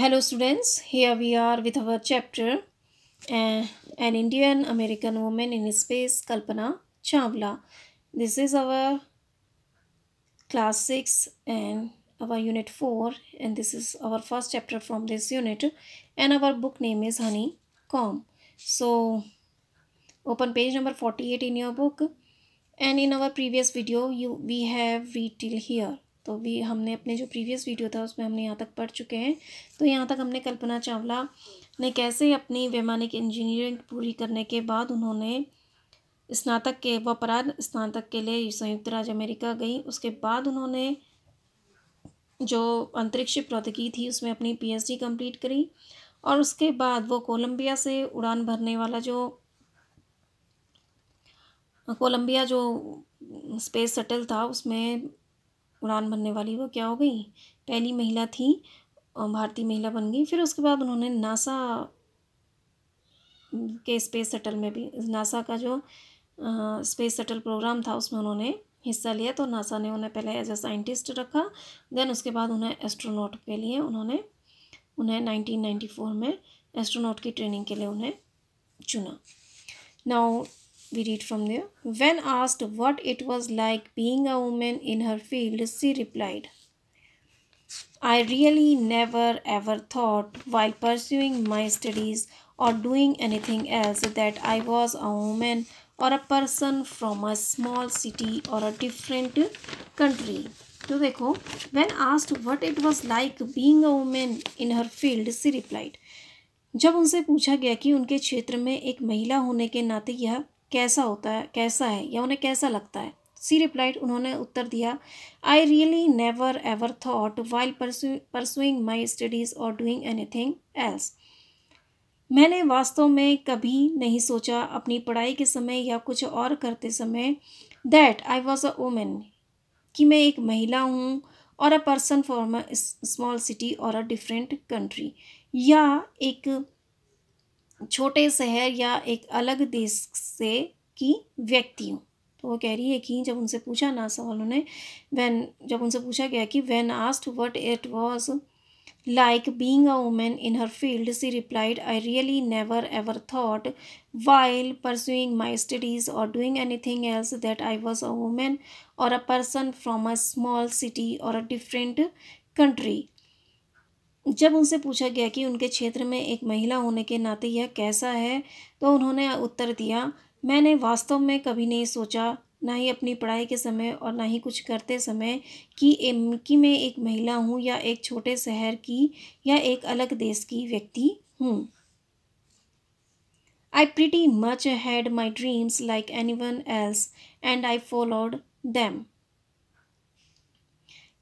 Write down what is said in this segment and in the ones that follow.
Hello students, here we are with our chapter uh, An Indian American Woman in Space, Kalpana Chawla. This is our class 6 and our unit 4 and this is our first chapter from this unit and our book name is Honeycomb. So open page number 48 in your book and in our previous video you we have read till here तो भी हमने अपने जो previous video था उसमें हमने यहाँ तक पढ़ चुके हैं तो यहाँ तक हमने कल्पना चावला ने कैसे अपनी वैमानिक इंजीनियरिंग पूरी करने के बाद उन्होंने स्नातक के व अपराध स्नातक के लिए संयुक्त राज्य अमेरिका गई उसके बाद उन्होंने जो अंतरिक्ष प्रौद्योगिकी थी उसमें अपनी पीएचडी कंप्लीट करी और उसके बाद वो कोलंबिया से उड़ान भरने वाला जो कोलंबिया जो स्पेस शटल था उसमें उड़ान भरने वाली वो क्या हो गई पहली महिला थी भारतीय महिला बन गई फिर उसके बाद उन्होंने नासा के स्पेस शटल में भी नासा का जो स्पेस शटल प्रोग्राम था उसमें उन्होंने हिस्सा लिया तो नासा ने उन्हें पहले एज ए साइंटिस्ट रखा देन उसके बाद उन्हें एस्ट्रोनॉट के लिए उन्होंने उन्हें 1994 में एस्ट्रोनॉट की ट्रेनिंग के लिए उन्हें चुना now we read from there. When asked what it was like being a woman in her field, she replied, I really never ever thought while pursuing my studies or doing anything else that I was a woman or a person from a small city or a different country. तो dekho when asked what it was like being a woman in her field, she replied, जब उनसे पूछा गया कि उनके क्षेत्र में एक महिला होने के नाते यह कैसा होता है कैसा है या उन्हें कैसा लगता है सी रिप्लाइड उन्होंने उत्तर दिया I really never ever thought while pursuing my studies और डूइंग एनी थिंग एल्स मैंने वास्तव में कभी नहीं सोचा अपनी पढ़ाई के समय या कुछ और करते समय that I was a women कि मैं एक महिला हूँ और a person from a small city और अ डिफरेंट कंट्री या एक छोटे शहर या एक अलग देश से की व्यक्तियों तो वो कह रही है कि जब उनसे पूछा ना सवाल उन्होंने वैन जब उनसे पूछा गया कि when asked what it was like being a women in her field she replied I really never ever thought while pursuing my studies और doing anything else that I was a women और a person from a small city और a different country जब उनसे पूछा गया कि उनके क्षेत्र में एक महिला होने के नाते यह कैसा है तो उन्होंने उत्तर दिया मैंने वास्तव में कभी नहीं सोचा ना ही अपनी पढ़ाई के समय और ना ही कुछ करते समय कि कि मैं एक महिला हूँ या एक छोटे शहर की या एक अलग देश की व्यक्ति हूँ I pretty much had my dreams like anyone else and I followed them.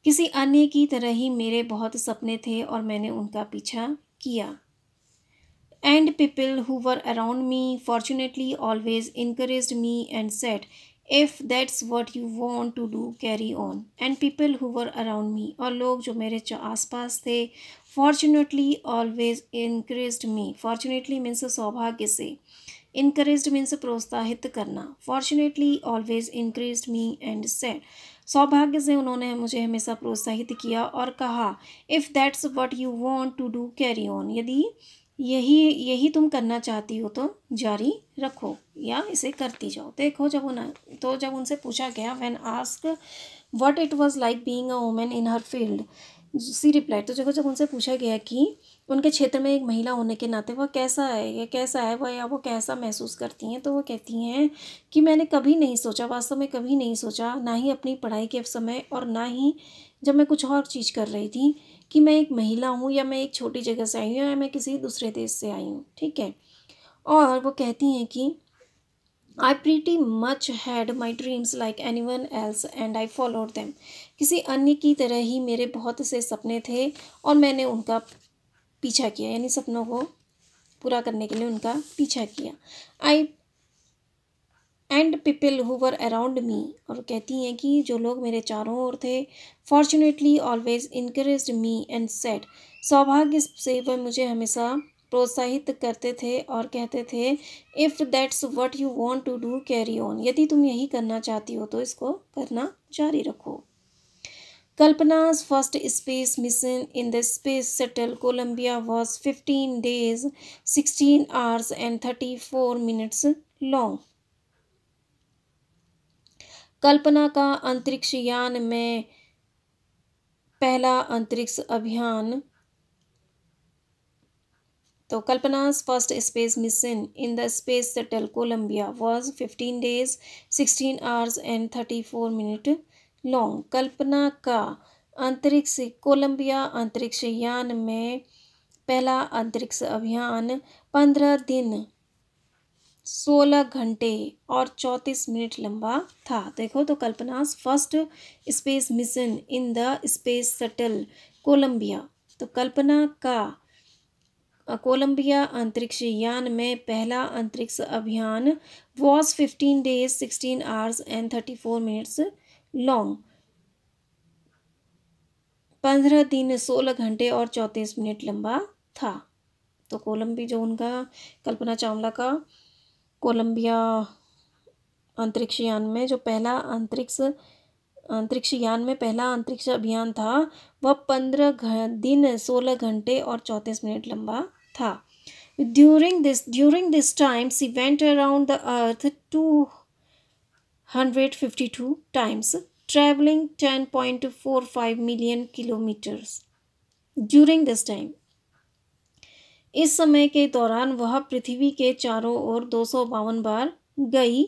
किसी अन्य की तरह ही मेरे बहुत सपने थे और मैंने उनका पीछा किया and people who were around me fortunately always encourage me and said if that's what you want to do carry on and people who were around me और लोग जो मेरे जो आस पास थे fortunately always encourage me fortunately means सौभाग्य से इंकरेज मीन्स प्रोत्साहित करना fortunately always encourage me and said सौभाग्य से उन्होंने मुझे हमेशा प्रोत्साहित किया और कहा if that's what you want to do carry on यदि यही यही तुम करना चाहती हो तो जारी रखो या इसे करती जाओ देखो जब उन तो जब उनसे पूछा गया when asked what it was like being a women in her field she reply तो देखो जब उनसे पूछा गया कि उनके क्षेत्र में एक महिला होने के नाते वह कैसा है या कैसा है वह या वो कैसा महसूस करती हैं तो वह कहती हैं कि मैंने कभी नहीं सोचा वास्तव में कभी नहीं सोचा ना ही अपनी पढ़ाई के समय और ना ही जब मैं कुछ और चीज़ कर रही थी कि मैं एक महिला हूँ या मैं एक छोटी जगह से आई हूँ या मैं किसी दूसरे देश से आई हूँ ठीक है और वो कहती हैं कि I pretty much had my dreams like anyone else and I followed them किसी अन्य की तरह ही मेरे बहुत से सपने थे और मैंने उनका पीछा किया यानी सपनों को पूरा करने के लिए उनका पीछा किया I and people who were around me और कहती हैं कि जो लोग मेरे चारों ओर थे fortunately always encourage me and said सौभाग्य से वह मुझे हमेशा प्रोत्साहित करते थे और कहते थे if that's what you want to do carry on यदि तुम यही करना चाहती हो तो इसको करना जारी रखो first space mission in the space shuttle Columbia was fifteen days sixteen hours and thirty four minutes long Kalpana का अंतरिक्ष यान में पहला अंतरिक्ष अभियान तो Kalpana's first space mission in the space shuttle Columbia was fifteen days sixteen hours and thirty four minute long Kalpana का अंतरिक्ष कोलंबिया अंतरिक्ष यान में पहला अंतरिक्ष अभियान पंद्रह दिन सोलह घंटे और चौंतीस मिनट लंबा था देखो तो Kalpana first space mission in the space shuttle Columbia तो कल्पना का कोलंबिया अंतरिक्ष यान में पहला अंतरिक्ष अभियान was fifteen days sixteen hours and thirty four minutes long पंद्रह दिन सोलह घंटे और चौंतीस मिनट लंबा था तो कोलंबी जो उनका कल्पना चावला का कोलंबिया अंतरिक्ष यान में जो पहला अंतरिक्ष अंतरिक्ष यान में पहला अंतरिक्ष अभियान था वह पंद्रह दिन सोलह घंटे और चौंतीस मिनट लंबा था during this during this times event around the earth two ten times traveling five million kilometers during this time इस समय के दौरान वह पृथ्वी के चारों ओर दो सौ बावन बार गई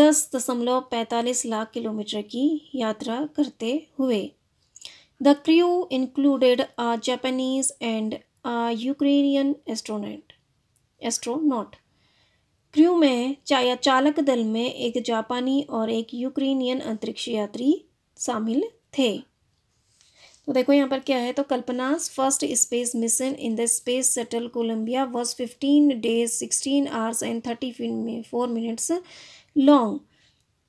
दस दशमलव पैंतालीस लाख किलोमीटर की यात्रा करते हुए the crew included a Japanese and a Ukrainian astronaut astronaut crew में या चालक दल में एक जापानी और एक यूक्रेनियन अंतरिक्ष यात्री शामिल थे तो देखो यहाँ पर क्या है तो Kalpana's first space mission in the space shuttle Columbia was fifteen days sixteen hours and thirty four minutes long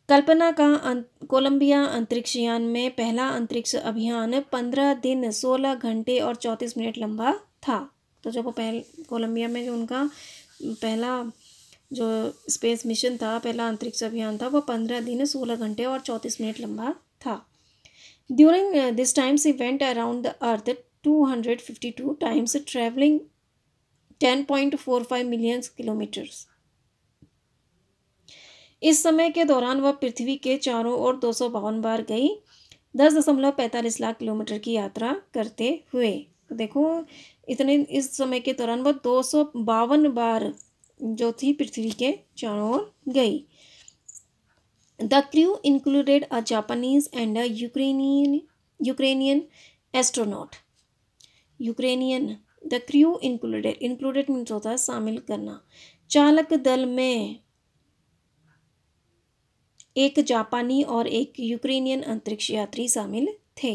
Kalpana का अं-, कोलंबिया अंतरिक्ष यान में पहला अंतरिक्ष अभियान पंद्रह दिन सोलह घंटे और चौंतीस मिनट लंबा था तो जब वो पहल कोलंबिया में जो उनका पहला जो स्पेस मिशन था पहला अंतरिक्ष अभियान था वो पंद्रह दिन सोलह घंटे और चौंतीस मिनट लंबा था during this time event went around the earth two hundred fifty two times traveling ten point four five million kilometers इस समय के दौरान वह पृथ्वी के चारों ओर दो सौ बावन बार गई दस दशमलव पैंतालीस लाख किलोमीटर की यात्रा करते हुए देखो इतने इस समय के दौरान वह दो सौ बावन बार जो थी पृथ्वी के चारों ओर गई the crew included a Japanese and a Ukrainian Ukrainian astronaut Ukrainian the crew included included means होता है शामिल करना चालक दल में एक जापानी और एक यूक्रेनियन अंतरिक्ष यात्री शामिल थे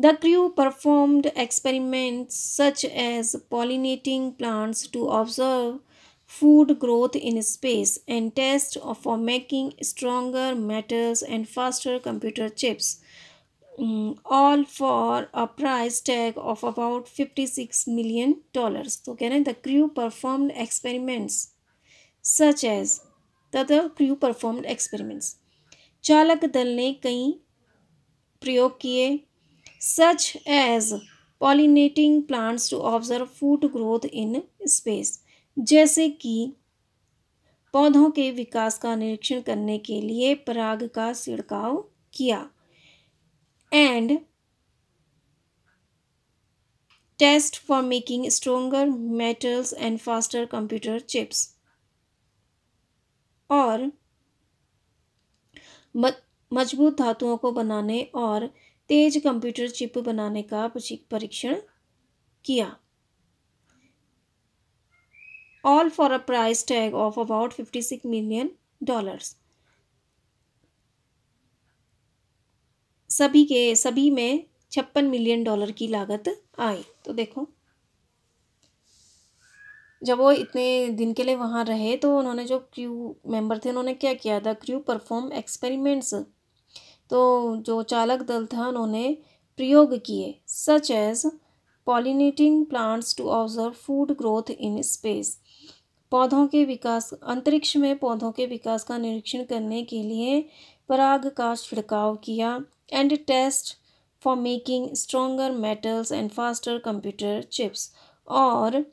the crew performed experiment such as pollinating plants to observe food growth in space and test for making stronger metals and faster computer chips mm, all for a price tag of about 56 million dollars So, can I? the crew performed experiments such as the, the crew performed experiments Chalak दल ने कई प्रयोग such as pollinating plants to observe food growth in space जैसे कि पौधों के विकास का निरीक्षण करने के लिए पराग का छिड़काव किया and test for making stronger metals and faster computer chips और मजबूत धातुओं को बनाने और तेज कंप्यूटर चिप बनाने का परीक्षण किया all for a price tag of about 56 million dollars. सभी के सभी में छप्पन मिलियन डॉलर की लागत आई तो देखो जब वो इतने दिन के लिए वहाँ रहे तो उन्होंने जो क्रू मेंबर थे उन्होंने क्या किया था क्रू परफॉर्म एक्सपेरिमेंट्स तो जो चालक दल था उन्होंने प्रयोग किए such as pollinating plants to observe food growth in space पौधों के विकास अंतरिक्ष में पौधों के विकास का निरीक्षण करने के लिए पराग का छिड़काव किया and test for making stronger metals and faster computer chips और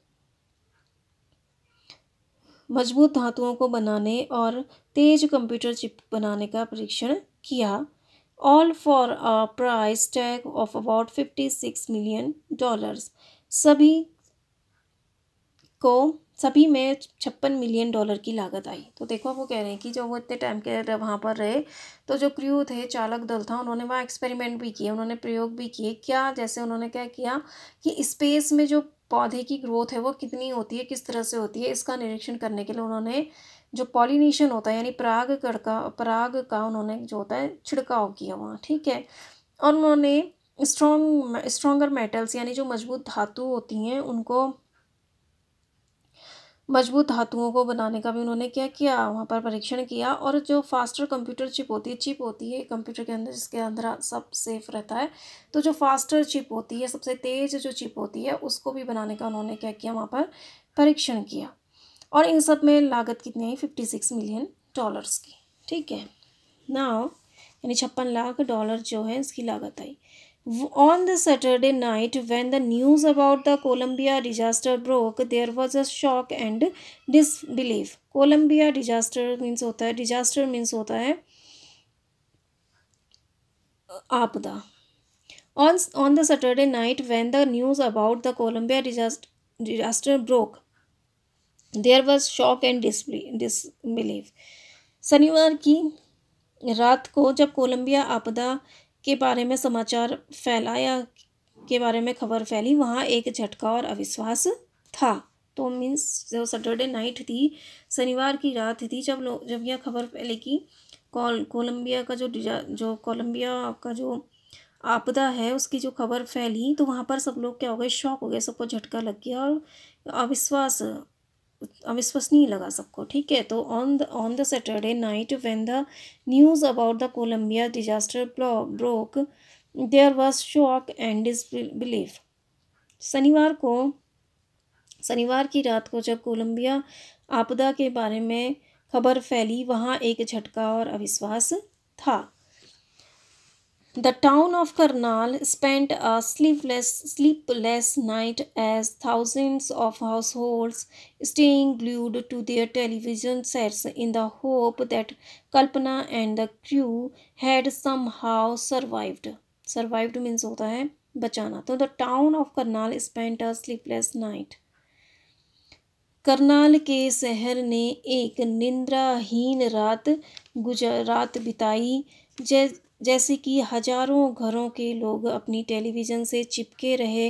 मजबूत धातुओं को बनाने और तेज कंप्यूटर चिप बनाने का परीक्षण किया all for a price tag of about fifty six million dollars सभी को सभी में छप्पन मिलियन डॉलर की लागत आई तो देखो वो कह रहे हैं कि जो वो इतने टाइम के वहाँ पर रहे तो जो क्रू थे चालक दल था उन्होंने वहाँ एक्सपेरिमेंट भी किए उन्होंने प्रयोग भी किए क्या जैसे उन्होंने क्या किया कि स्पेस में जो पौधे की ग्रोथ है वो कितनी होती है किस तरह से होती है इसका निरीक्षण करने के लिए उन्होंने जो पॉलिनेशन होता है यानी पराग कड़का पराग का उन्होंने जो होता है छिड़काव किया वहाँ ठीक है और उन्होंने स्ट्रॉन्ग स्ट्रॉन्गर मेटल्स यानी जो मजबूत धातु होती हैं उनको मजबूत धातुओं को बनाने का भी उन्होंने क्या किया वहाँ पर परीक्षण किया और जो फास्टर कंप्यूटर चिप होती है चिप होती है कंप्यूटर के अंदर जिसके अंदर हाँ, सब सेफ रहता है तो जो फास्टर चिप होती है सबसे तेज़ जो चिप होती है उसको भी बनाने का उन्होंने क्या किया वहाँ पर परीक्षण किया और इन सब में लागत कितनी आई फिफ्टी सिक्स मिलियन डॉलर्स की ठीक है ना यानी छप्पन लाख डॉलर जो है इसकी लागत आई On the Saturday night, when the news about the Columbia disaster broke, there was a shock and disbelief. Columbia disaster means hota hai disaster means hota hai aapda on on the saturday night when the news about the columbia disaster, disaster broke there was shock and disbelief शनिवार की रात को जब Colombia आपदा के बारे में समाचार फैलाया के बारे में खबर फैली वहाँ एक झटका और अविश्वास था तो मीन्स जो सैटरडे नाइट थी शनिवार की रात थी जब लोग जब यह खबर फैली कि कॉल कोलंबिया का जो डिजा जो कोलंबिया का जो आपदा है उसकी जो खबर फैली तो वहाँ पर सब लोग क्या हो गए शौक हो गए सबको झटका लग गया और अविश्वास अविश्वसनीय लगा सबको ठीक है तो on the on the Saturday night when the news about the Columbia disaster broke there was shock and believe शनिवार को शनिवार की रात को जब कोलंबिया आपदा के बारे में खबर फैली वहाँ एक झटका और अविश्वास था The town of Karnal spent a sleepless, sleepless night as thousands of households staying glued to their television sets in the hope that Kalpana and the crew had somehow survived. Survived means होता है बचाना तो the town of Karnal spent a sleepless night Karnal के शहर ने एक निंद्राहीन रात गुजरात बिताई जैसे जैसे कि हजारों घरों के लोग अपनी टेलीविज़न से चिपके रहे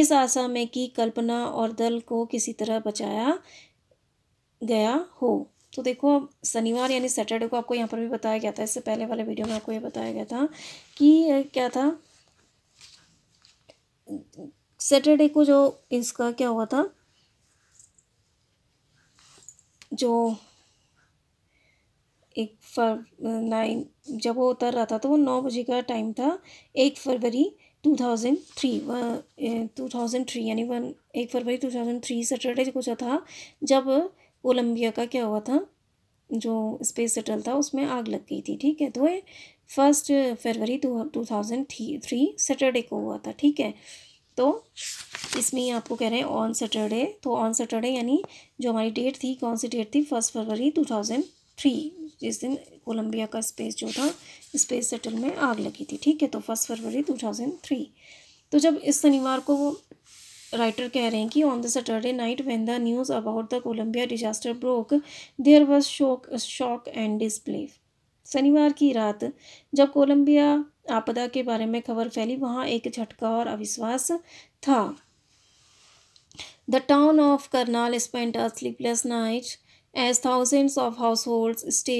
इस आशा में कि कल्पना और दल को किसी तरह बचाया गया हो तो देखो अब शनिवार यानी सैटरडे को आपको यहाँ पर भी बताया गया था इससे पहले वाले वीडियो में आपको ये बताया गया था कि क्या था सैटरडे को जो इसका क्या हुआ था जो एक फर नाइन जब वो उतर रहा था तो वो नौ बजे का टाइम था एक फरवरी two thousand three two thousand three यानी वन एक फरवरी टू थाउजेंड थ्री सैटरडे को जो था जब कोलंबिया का क्या हुआ था जो स्पेस सेटल था उसमें आग लग गई थी ठीक है तो ये फर्स्ट फरवरी two two thousand three Saturday को हुआ था ठीक है तो इसमें आपको कह रहे हैं ऑन सैटरडे तो ऑन सैटरडे यानी जो हमारी डेट थी कौन सी डेट थी फर्स्ट फरवरी टू थाउजेंड थ्री जिस दिन कोलंबिया का स्पेस जो था स्पेस सेटल में आग लगी थी ठीक है तो फर्स्ट फरवरी टू थाउजेंड थ्री तो जब इस शनिवार को वो राइटर कह रहे हैं कि on the Saturday night when the news about the Columbia disaster broke there was shock shock and display शनिवार की रात जब कोलंबिया आपदा के बारे में खबर फैली वहाँ एक झटका और अविश्वास था the town of Karnal spent a sleepless night as thousands of household stay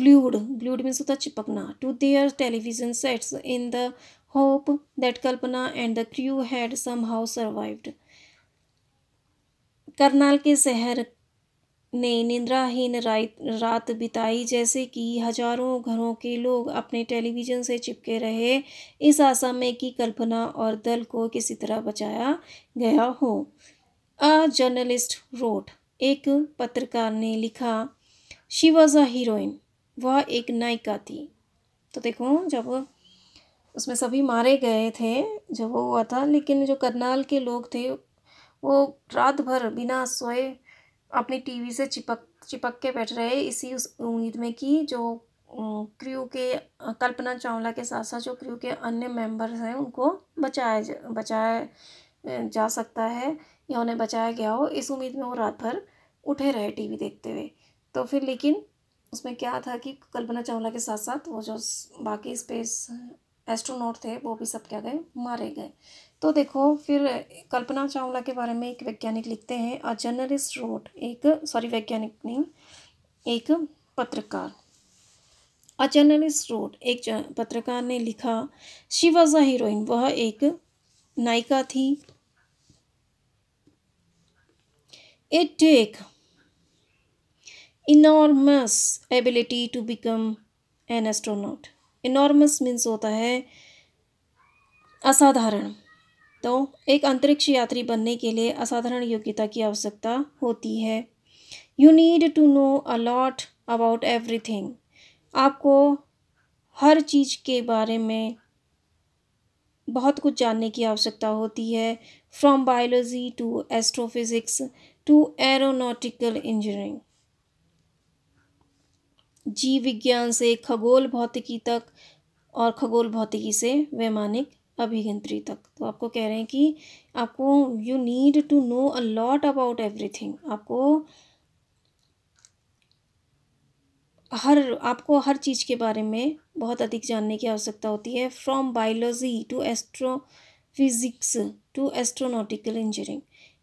glued glued means होता चिपकना to their television sets in the hope that Kalpana and the crew had somehow survived Karnal के शहर ने निंद्राहीन रात रात बिताई जैसे कि हजारों घरों के लोग अपने टेलीविजन से चिपके रहे इस आशा में कि कल्पना और दल को किसी तरह बचाया गया हो अ जर्नलिस्ट रोट एक पत्रकार ने लिखा शी वॉज अ हीरोइन वह एक नायिका थी तो देखो जब उसमें सभी मारे गए थे जब वो हुआ था लेकिन जो करनाल के लोग थे वो रात भर बिना सोए अपनी टीवी से चिपक चिपक के बैठ रहे इसी उस उम्मीद में कि जो क्रू के कल्पना चावला के साथ साथ जो क्रू के अन्य मेंबर्स हैं उनको बचाया बचाया जा सकता है या उन्हें बचाया गया हो इस उम्मीद में वो रात भर उठे रहे टीवी देखते हुए तो फिर लेकिन उसमें क्या था कि कल्पना चावला के साथ साथ वो जो बाकी स्पेस एस्ट्रोनॉट थे वो भी सब क्या गए मारे गए तो देखो फिर कल्पना चावला के बारे में एक वैज्ञानिक लिखते हैं अ जर्नलिस्ट रोट एक सॉरी वैज्ञानिक नहीं एक पत्रकार अ जर्नलिस्ट रोट एक पत्रकार ने लिखा शी वॉज अ हीरोइन वह एक नायिका थी a take enormous ability to become an astronaut enormous means होता है असाधारण तो एक अंतरिक्ष यात्री बनने के लिए असाधारण योग्यता की आवश्यकता होती है you need to know a lot about everything आपको हर चीज़ के बारे में बहुत कुछ जानने की आवश्यकता होती है from biology to astrophysics to aeronautical engineering जीव विज्ञान से खगोल भौतिकी तक और खगोल भौतिकी से वैमानिक अभियंत्री तक तो आपको कह रहे हैं कि आपको you need to know a lot about everything आपको हर आपको हर चीज़ के बारे में बहुत अधिक जानने की आवश्यकता होती है from biology to astrophysics to astronautical engineering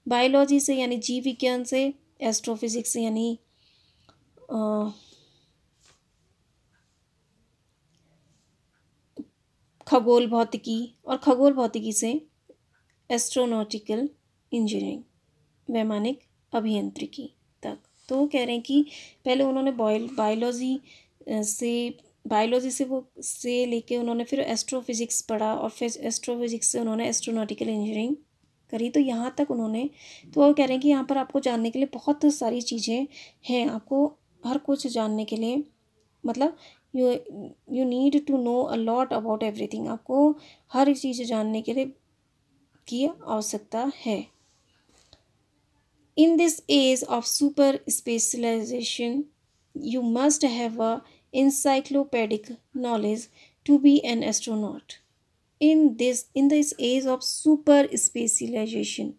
biology से यानी जीव विज्ञान से एस्ट्रोफिज़िक्स यानी खगोल भौतिकी और खगोल भौतिकी से एस्ट्रोनॉटिकल इंजीनियरिंग वैमानिक अभियंत्रिकी तक तो वो कह रहे हैं कि पहले उन्होंने बॉयल बायोलॉजी से बायोलॉजी से वो से लेके उन्होंने फिर एस्ट्रोफिज़िक्स पढ़ा और फिर एस्ट्रोफिज़िक्स से उन्होंने एस्ट्रोनॉटिकल इंजीनियरिंग करी तो यहाँ तक उन्होंने तो वो कह रहे हैं कि यहाँ पर आपको जानने के लिए बहुत सारी चीज़ें हैं आपको हर कुछ जानने के लिए मतलब you you need to know a lot about everything आपको हर एक चीज़ जानने के लिए की आवश्यकता है in this age of super specialization you must have a encyclopedic knowledge to be an astronaut in this in this age of super specialization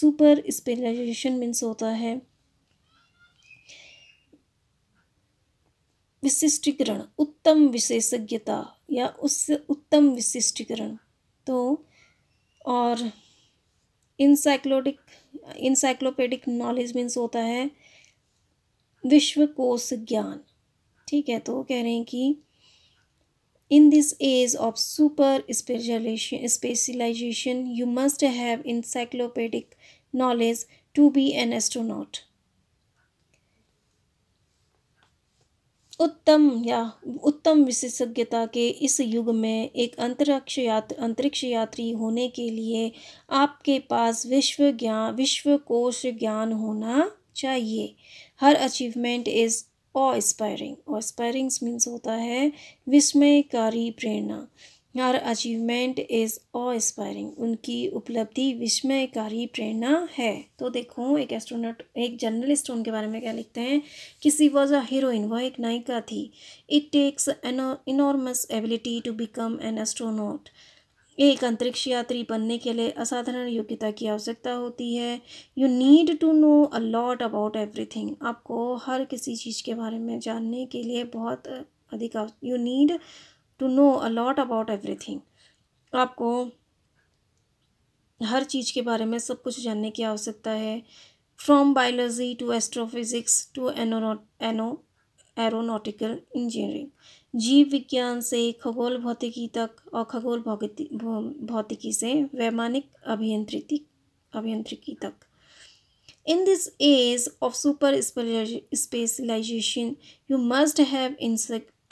super specialization means होता है विशिष्टीकरण उत्तम विशेषज्ञता या उससे उत्तम विशिष्टीकरण तो और इंसाइक्लोडिक इंसाइक्लोपेडिक नॉलेज मीन्स होता है विश्वकोश ज्ञान ठीक है तो कह रहे हैं कि in this age of super specialization specialization you must have encyclopedic knowledge to be an astronaut उत्तम या उत्तम विशेषज्ञता के इस युग में एक अंतरिक्ष यात्र अंतरिक्ष यात्री होने के लिए आपके पास विश्व ज्ञान विश्व कोश ज्ञान होना चाहिए her achievement is awe inspiring awe inspirings means होता है विस्मयकारी प्रेरणा her achievement is awe inspiring उनकी उपलब्धि विस्मयकारी प्रेरणा है तो देखो एक एस्ट्रोनॉट एक जर्नलिस्ट उनके बारे में क्या लिखते हैं कि सी वॉज अ हीरोइन वह एक नायिका थी it takes an enormous ability to become an astronaut एक अंतरिक्ष यात्री बनने के लिए असाधारण योग्यता की आवश्यकता होती है you need to know a lot about everything आपको हर किसी चीज़ के बारे में जानने के लिए बहुत अधिक you need to know a lot about everything आपको हर चीज़ के बारे में सब कुछ जानने की आवश्यकता है from biology to astrophysics to एनो एनो एरोनॉटिकल इंजीनियरिंग जीव विज्ञान से खगोल भौतिकी तक और खगोल भौतिकी से वैमानिक अभियांत्रिकी अभियंत्रिकी तक in this age of super specialization you must have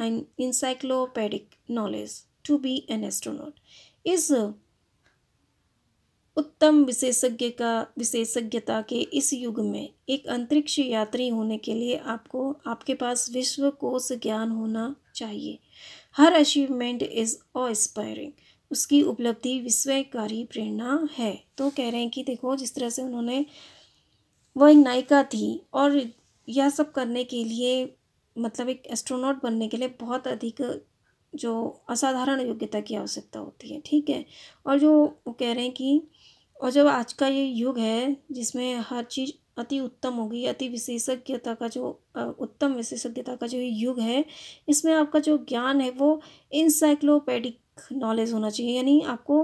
an encyclopedic knowledge to be an astronaut. इस उत्तम विशेषज्ञ का विशेषज्ञता के इस युग में एक अंतरिक्ष यात्री होने के लिए आपको आपके पास विश्व कोश ज्ञान होना चाहिए हर अचीवमेंट इज़ ऑस्पायरिंग उसकी उपलब्धि विश्वकारी प्रेरणा है तो कह रहे हैं कि देखो जिस तरह से उन्होंने वह नायिका थी और यह सब करने के लिए मतलब एक एस्ट्रोनॉट बनने के लिए बहुत अधिक जो असाधारण योग्यता की आवश्यकता होती है ठीक है और जो वो कह रहे हैं कि और जब आज का ये युग है जिसमें हर चीज़ अति उत्तम होगी अति विशेषज्ञता का जो उत्तम विशेषज्ञता का जो युग है इसमें आपका जो ज्ञान है वो इंसाइक्लोपेडिक नॉलेज होना चाहिए यानी आपको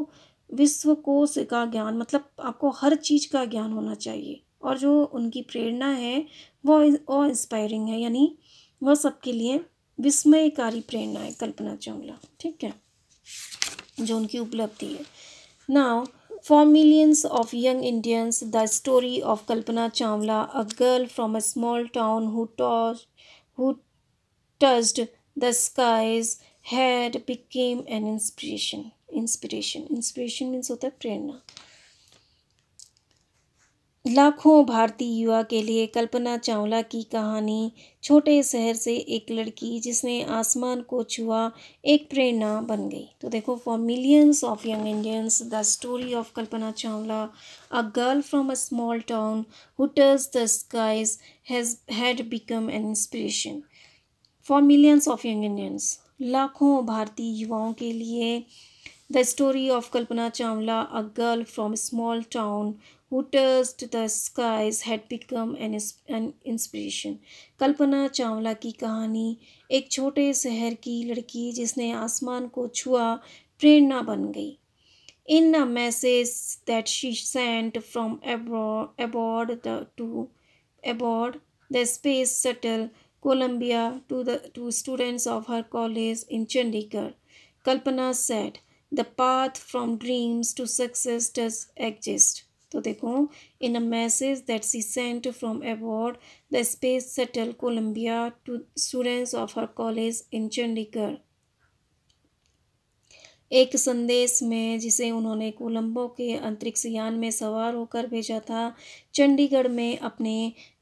विश्व कोश का ज्ञान मतलब आपको हर चीज़ का ज्ञान होना चाहिए और जो उनकी प्रेरणा है वो और इंस्पायरिंग है यानी वह सबके लिए विस्मयकारी प्रेरणा है कल्पना चावला ठीक है जो उनकी उपलब्धि है now for millions of young Indians the story of Kalpana Chawla a girl from a small town who touched the touched had become an inspiration inspiration inspiration means होता है प्रेरणा लाखों भारतीय युवा के लिए कल्पना चावला की कहानी छोटे शहर से एक लड़की जिसने आसमान को छुआ एक प्रेरणा बन गई तो देखो for millions of young Indians the story of Kalpana Chawla a girl from a small town who टर्स the skies has had become an inspiration for millions of young Indians लाखों भारतीय युवाओं के लिए the story of Kalpana Chawla a girl from small town who touched the skies had become an, an inspiration. Kalpana Chawla ki kahani, ek chote शहर ki लड़की जिसने asman ko chua, प्रेरणा बन In a message that she sent from abroad, aboard the to aboard the space shuttle Columbia to the to students of her college in Chandigarh, Kalpana said, "The path from dreams to success does exist." तो देखो in a message that she sent from aboard the space shuttle Columbia to students of her college in Chandigarh एक संदेश में जिसे उन्होंने कोलंबो के अंतरिक्ष यान में सवार होकर भेजा था चंडीगढ़ में अपने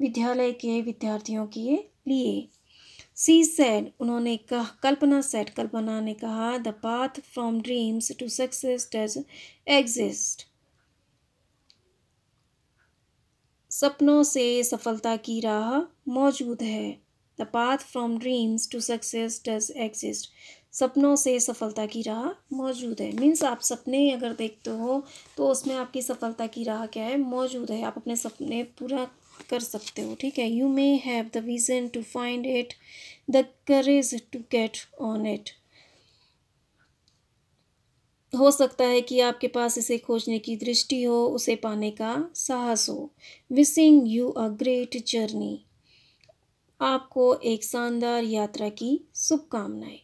विद्यालय के विद्यार्थियों के लिए सी सैड उन्होंने कहा कल्पना सेट कल्पना ने कहा the path from dreams to success does exist सपनों से सफलता की राह मौजूद है the path from dreams to success does exist सपनों से सफलता की राह मौजूद है मीन्स आप सपने अगर देखते हो तो उसमें आपकी सफलता की राह क्या है मौजूद है आप अपने सपने पूरा कर सकते हो ठीक है you may have the vision to find it the courage to get on it हो सकता है कि आपके पास इसे खोजने की दृष्टि हो उसे पाने का साहस हो wishing you a great journey आपको एक शानदार यात्रा की शुभकामनाएं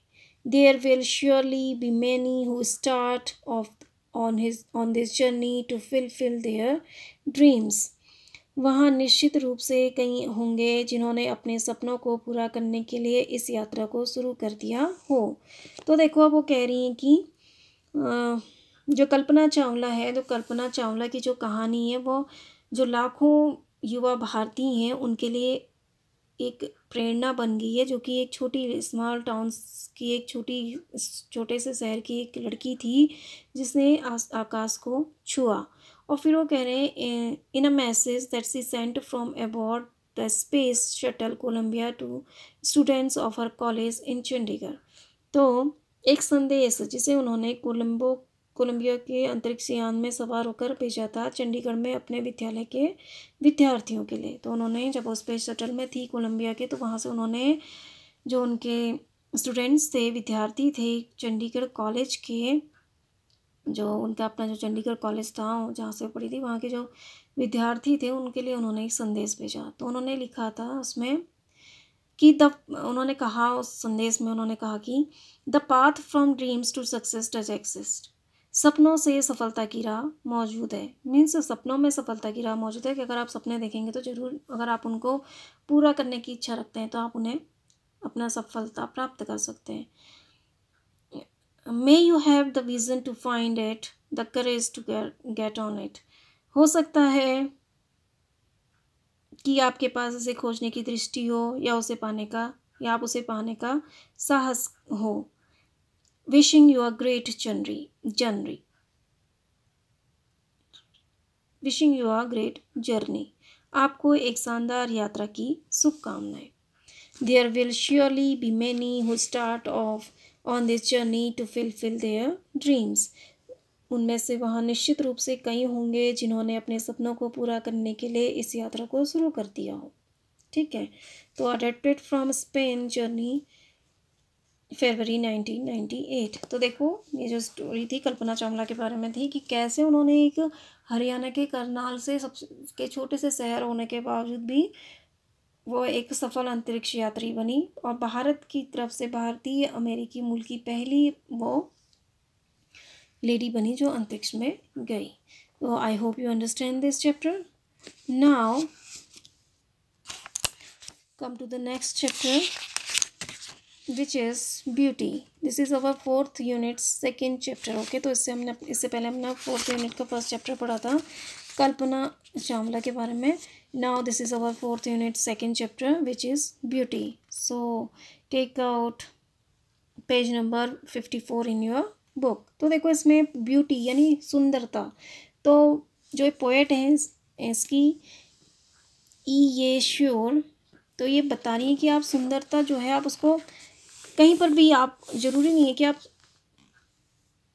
there will surely be many who start off on his on this journey to fulfil their dreams वहाँ निश्चित रूप से कई होंगे जिन्होंने अपने सपनों को पूरा करने के लिए इस यात्रा को शुरू कर दिया हो तो देखो अब वो कह रही हैं कि जो कल्पना चावला है तो कल्पना चावला की जो कहानी है वो जो लाखों युवा भारतीय हैं उनके लिए एक प्रेरणा बन गई है जो कि एक छोटी स्मॉल टाउन की एक छोटी छोटे से शहर की एक लड़की थी जिसने आकाश को छुआ और फिर वो कह रहे हैं in a message that she sent from aboard the space shuttle Columbia to students of her college in Chandigarh तो एक संदेश जिसे उन्होंने कोलंबो कोलंबिया के अंतरिक्ष यान में सवार होकर भेजा था चंडीगढ़ में अपने विद्यालय के विद्यार्थियों के लिए तो उन्होंने जब वो स्पेस शटल में थी कोलंबिया के तो वहाँ से उन्होंने जो उनके स्टूडेंट्स थे विद्यार्थी थे चंडीगढ़ कॉलेज के जो उनका अपना जो चंडीगढ़ कॉलेज था जहाँ से पढ़ी थी वहाँ के जो विद्यार्थी थे उनके लिए उन्होंने एक संदेश भेजा तो उन्होंने लिखा था उसमें कि द उन्होंने कहा उस संदेश में उन्होंने कहा कि the path from dreams to success does exist सपनों से सफलता की राह मौजूद है मीन्स सपनों में सफलता की राह मौजूद है कि अगर आप सपने देखेंगे तो ज़रूर अगर आप उनको पूरा करने की इच्छा रखते हैं तो आप उन्हें अपना सफलता प्राप्त कर सकते हैं may you have the vision to find it the courage to get on it हो सकता है कि आपके पास उसे खोजने की दृष्टि हो या उसे पाने का या आप उसे पाने का साहस हो wishing you are great जनरी जनरी wishing you are great journey आपको एक शानदार यात्रा की शुभकामनाएं there will surely be many who start off on this journey to fulfil their dreams उनमें से वहाँ निश्चित रूप से कई होंगे जिन्होंने अपने सपनों को पूरा करने के लिए इस यात्रा को शुरू कर दिया हो ठीक है तो adapted from space journey February 1998 तो देखो ये जो स्टोरी थी कल्पना चावला के बारे में थी कि कैसे उन्होंने एक हरियाणा के करनाल से सबसे के छोटे से शहर होने के बावजूद भी वो एक सफल अंतरिक्ष यात्री बनी और भारत की तरफ से भारतीय अमेरिकी मूल की पहली वो लेडी बनी जो अंतरिक्ष में गई तो I hope you understand this chapter now come to the next chapter which is beauty this is our fourth unit second chapter okay तो इससे हमने इससे पहले हमने फोर्थ यूनिट का फर्स्ट चैप्टर पढ़ा था कल्पना चावला के बारे में now this is our fourth unit second chapter which is beauty so take out page number fifty four in your book तो देखो इसमें ब्यूटी यानी सुंदरता तो जो ये पोएट हैं इसकी ई ये श्योर तो ये बता रही है कि आप सुंदरता जो है आप उसको कहीं पर भी आप ज़रूरी नहीं है कि आप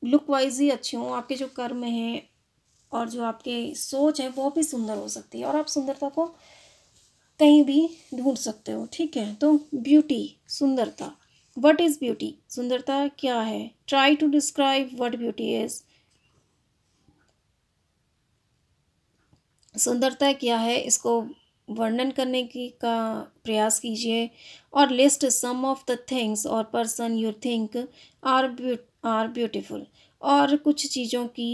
लुक वाइज ही अच्छे हों आपके जो कर्म हैं और जो आपके सोच है वो भी सुंदर हो सकती है और आप सुंदरता को कहीं भी ढूंढ सकते हो ठीक है तो ब्यूटी सुंदरता वट इज़ ब्यूटी सुंदरता क्या है try to describe what beauty is सुंदरता क्या है इसको वर्णन करने की का प्रयास कीजिए और list some of the things or person you think are beau are beautiful और कुछ चीज़ों की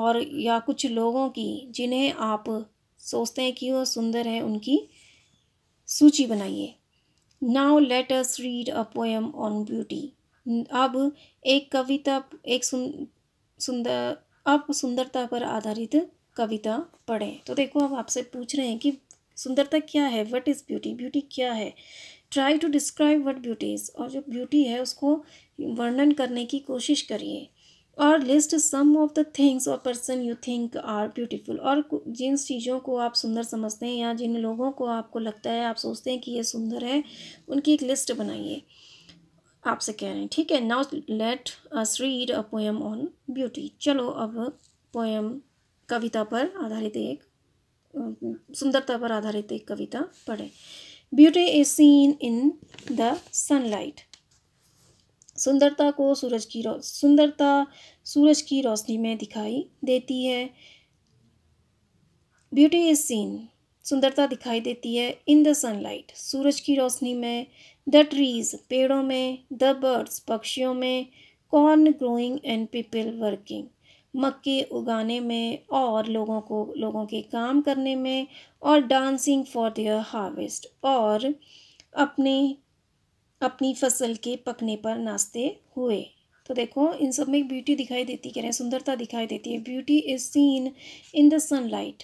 और या कुछ लोगों की जिन्हें आप सोचते हैं कि वो सुंदर हैं उनकी सूची बनाइए now let us read a poem on beauty अब एक कविता एक सुन सुंदर अब सुंदरता पर आधारित कविता पढ़ें तो देखो अब आपसे पूछ रहे हैं कि सुंदरता क्या है वट इज़ ब्यूटी ब्यूटी क्या है try to describe what beauty is और जो ब्यूटी है उसको वर्णन करने की कोशिश करिए और list some of the things or person you think are beautiful और जिन चीज़ों को आप सुंदर समझते हैं या जिन लोगों को आपको लगता है आप सोचते हैं कि ये सुंदर है उनकी एक लिस्ट बनाइए आपसे कह रहे हैं ठीक है now let us read a poem on beauty चलो अब पोएम कविता पर आधारित एक सुंदरता पर आधारित एक कविता पढ़ें beauty is seen in the sunlight सुंदरता को सूरज की रो सुंदरता सूरज की रोशनी में दिखाई देती है ब्यूटी इज सीन सुंदरता दिखाई देती है इन द सनलाइट सूरज की रोशनी में द ट्रीज पेड़ों में द बर्ड्स पक्षियों में corn growing and people working मक्के उगाने में और लोगों को लोगों के काम करने में और डांसिंग फॉर देयर हार्वेस्ट और अपने अपनी फसल के पकने पर नाचते हुए तो देखो इन सब में ब्यूटी दिखाई देती कह रहे हैं सुंदरता दिखाई देती है beauty is seen in the sunlight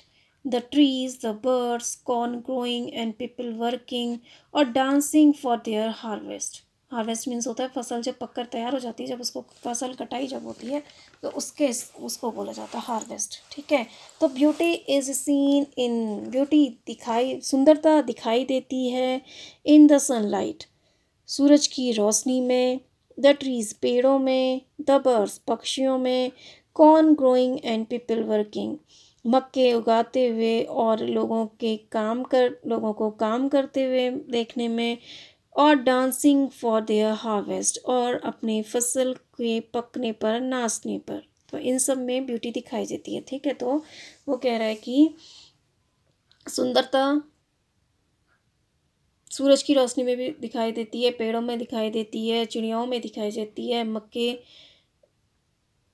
the trees the birds corn growing and people working और dancing for their harvest harvest means होता है फसल जब पककर तैयार हो जाती है जब उसको फसल कटाई जब होती है तो उसके उसको बोला जाता है हार्वेस्ट ठीक है तो beauty is seen in beauty दिखाई सुंदरता दिखाई देती है इन द सनलाइट सूरज की रोशनी में द ट्रीज़ पेड़ों में द बर्ड्स पक्षियों में corn growing and people working मक्के उगाते हुए और लोगों के काम कर लोगों को काम करते हुए देखने में और डांसिंग फॉर देयर हार्वेस्ट और अपने फसल के पकने पर नाचने पर तो इन सब में ब्यूटी दिखाई देती है ठीक है तो वो कह रहा है कि सुंदरता सूरज की रोशनी में भी दिखाई देती है पेड़ों में दिखाई देती है चिड़ियाओं में दिखाई देती है मक्के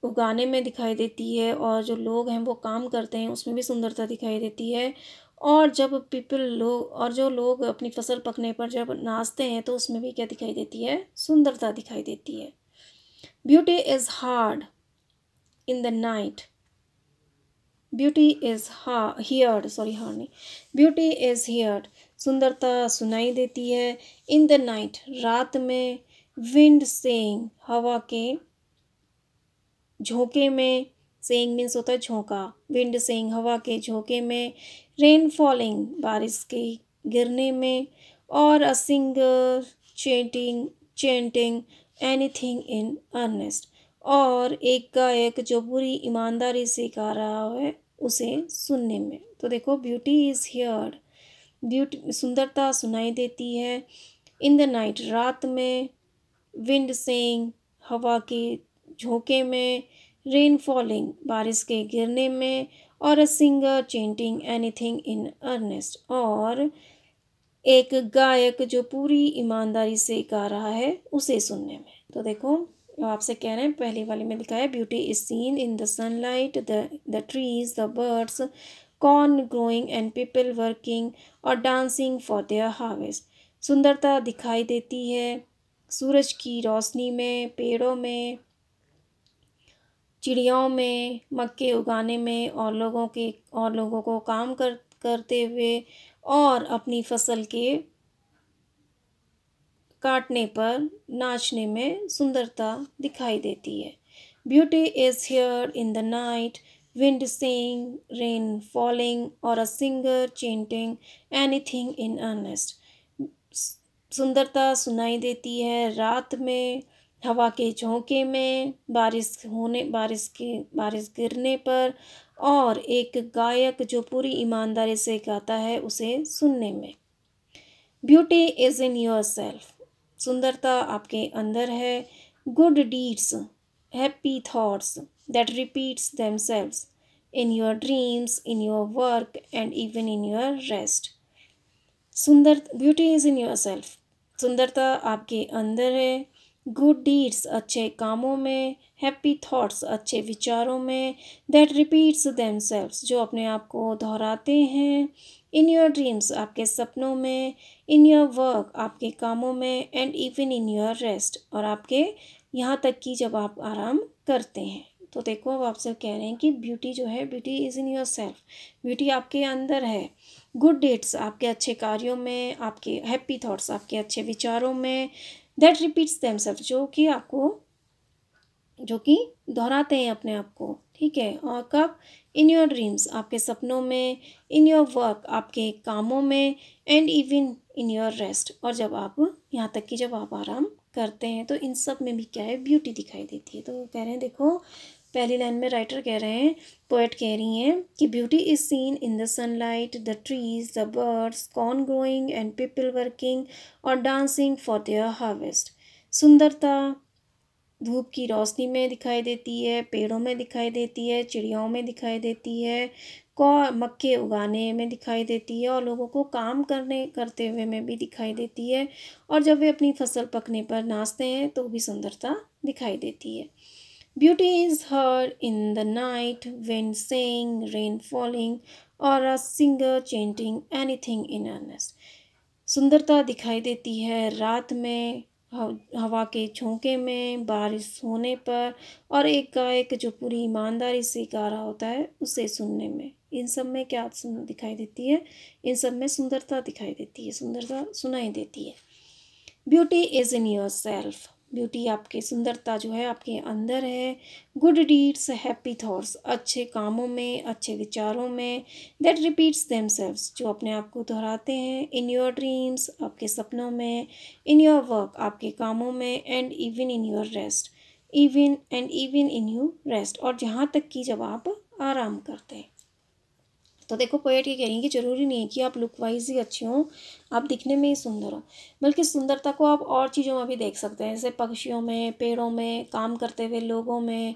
उगाने में दिखाई देती है और जो लोग हैं वो काम करते हैं उसमें भी सुंदरता दिखाई देती है और जब पीपल लोग और जो लोग अपनी फसल पकने पर जब नाचते हैं तो उसमें भी क्या दिखाई देती है सुंदरता दिखाई देती है beauty is hard in the night beauty is हा हियर्ड सॉरी हार्ड नहीं ब्यूटी इज़ हियर्ड सुंदरता सुनाई देती है इन द नाइट रात में विंड सेंग हवा के झोंके में सेंग मीन्स होता है झोंका विंड सेंग हवा के झोंके में रेन फॉलिंग बारिश के गिरने में और a singer chanting chanting anything in earnest और एक गायक जो पूरी ईमानदारी से गा रहा है उसे सुनने में तो देखो ब्यूटी इज़ हियर्ड ब्यूटी सुंदरता सुनाई देती है इन द नाइट रात में विंड सेंग हवा के झोंके में रेन फॉलिंग बारिश के गिरने में और a singer chanting anything in earnest और एक गायक जो पूरी ईमानदारी से गा रहा है उसे सुनने में तो देखो आपसे कह रहे हैं पहले वाले में लिखा है beauty is seen in the sunlight the the trees the birds corn growing and people working और डांसिंग फॉर देयर हार्वेस्ट सुंदरता दिखाई देती है सूरज की रोशनी में पेड़ों में चिड़ियाओं में मक्के उगाने में और लोगों के और लोगों को काम कर करते हुए और अपनी फसल के काटने पर नाचने में सुंदरता दिखाई देती है beauty is heard in the night wind saying, rain falling, or a singer chanting anything in earnest. सुंदरता सुनाई देती है रात में हवा के झोंके में बारिश होने बारिश के बारिश गिरने पर और एक गायक जो पूरी ईमानदारी से गाता है उसे सुनने में beauty is in yourself सुंदरता आपके अंदर है good deeds happy thoughts that repeats themselves in your dreams, in your work, and even in your rest. सुंदर beauty is in yourself सुंदरता आपके अंदर है गुड डीड्स अच्छे कामों में हैप्पी थॉट्स अच्छे विचारों में दैट रिपीट्स दैम जो अपने आप को दोहराते हैं इन योर ड्रीम्स आपके सपनों में इन योर वर्क आपके कामों में and even in your rest और आपके यहाँ तक कि जब आप आराम करते हैं तो देखो अब आपसे कह रहे हैं कि ब्यूटी जो है beauty is in yourself beauty आपके अंदर है गुड डेट्स आपके अच्छे कार्यों में आपके हैप्पी थाट्स आपके अच्छे विचारों में दैट रिपीट्स दैम सेल्फ जो कि आपको जो कि दोहराते हैं अपने आप को ठीक है और कब इन योर ड्रीम्स आपके सपनों में इन योर वर्क आपके कामों में and even in your rest और जब आप यहाँ तक कि जब आप आराम करते हैं तो इन सब में भी क्या है ब्यूटी दिखाई देती है तो कह रहे हैं देखो पहली लाइन में राइटर कह रहे हैं पोएट कह रही हैं कि beauty is seen in the sunlight the trees the birds corn growing and people working और डांसिंग फॉर देयर हार्वेस्ट सुंदरता धूप की रोशनी में दिखाई देती है पेड़ों में दिखाई देती है चिड़ियाओं में दिखाई देती है कौ मक्के उगाने में दिखाई देती है और लोगों को काम करने करते हुए में भी दिखाई देती है और जब वे अपनी फसल पकने पर नाचते हैं तो भी सुंदरता दिखाई देती है Beauty is heard in the night, when saying rain falling, और a singer chanting anything in earnest सुंदरता दिखाई देती है रात में हवा के झोंके में बारिश होने पर और एक गायक जो पूरी ईमानदारी से गा रहा होता है उसे सुनने में इन सब में क्या दिखाई देती है इन सब में सुंदरता दिखाई देती है सुंदरता सुनाई देती है beauty is in yourself beauty आपके सुंदरता जो है आपके अंदर है गुड डीड्स हैप्पी थॉट्स अच्छे कामों में अच्छे विचारों में दैट रिपीट्स देम जो अपने आप को दोहराते हैं इन योर ड्रीम्स आपके सपनों में इन योर वर्क आपके कामों में and even in your rest even and even in you rest और जहाँ तक कि जब आप आराम करते हैं तो देखो पोएट ये कह रही है कि ज़रूरी नहीं है कि आप लुक वाइज ही अच्छी हों आप दिखने में ही सुंदर हो बल्कि सुंदरता को आप और चीज़ों में भी देख सकते हैं जैसे पक्षियों में पेड़ों में काम करते हुए लोगों में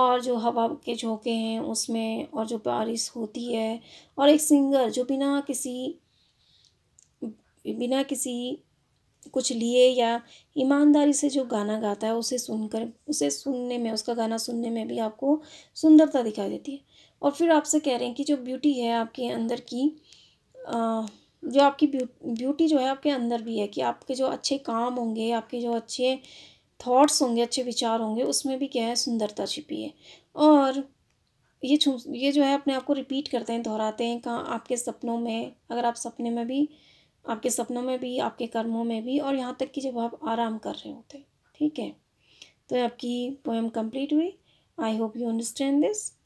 और जो हवा के झोंके हैं उसमें और जो बारिश होती है और एक सिंगर जो बिना किसी बिना किसी कुछ लिए या ईमानदारी से जो गाना गाता है उसे सुनकर उसे सुनने में उसका गाना सुनने में भी आपको सुंदरता दिखाई देती है और फिर आपसे कह रहे हैं कि जो ब्यूटी है आपके अंदर की जो आपकी ब्यूटी जो है आपके अंदर भी है कि आपके जो अच्छे काम होंगे आपके जो अच्छे थॉट्स होंगे अच्छे विचार होंगे उसमें भी क्या है सुंदरता छिपी है और ये छू ये जो है अपने आप को रिपीट करते हैं दोहराते हैं कहाँ आपके सपनों में अगर आप सपने में भी आपके सपनों में भी आपके कर्मों में भी और यहाँ तक कि जब आप आराम कर रहे होते ठीक है तो आपकी पोएम कंप्लीट हुई I hope you understand this